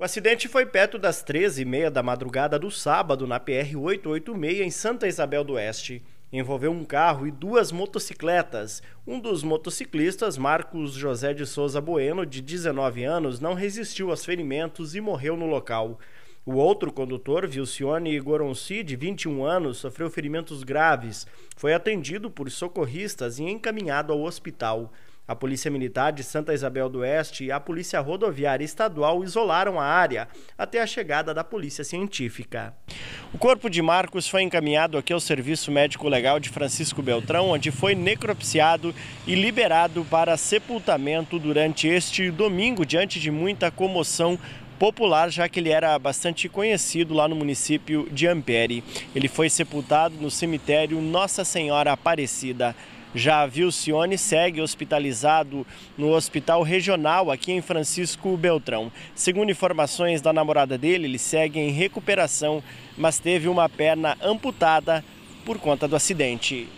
O acidente foi perto das 13h30 da madrugada do sábado na PR-886 em Santa Isabel do Oeste. Envolveu um carro e duas motocicletas. Um dos motociclistas, Marcos José de Souza Bueno, de 19 anos, não resistiu aos ferimentos e morreu no local. O outro condutor, Vilcione Goronci, de 21 anos, sofreu ferimentos graves. Foi atendido por socorristas e encaminhado ao hospital. A Polícia Militar de Santa Isabel do Oeste e a Polícia Rodoviária Estadual isolaram a área até a chegada da Polícia Científica. O corpo de Marcos foi encaminhado aqui ao Serviço Médico Legal de Francisco Beltrão, onde foi necropsiado e liberado para sepultamento durante este domingo, diante de muita comoção popular, já que ele era bastante conhecido lá no município de Ampere. Ele foi sepultado no cemitério Nossa Senhora Aparecida viu Cione segue hospitalizado no Hospital Regional aqui em Francisco Beltrão. Segundo informações da namorada dele, ele segue em recuperação, mas teve uma perna amputada por conta do acidente.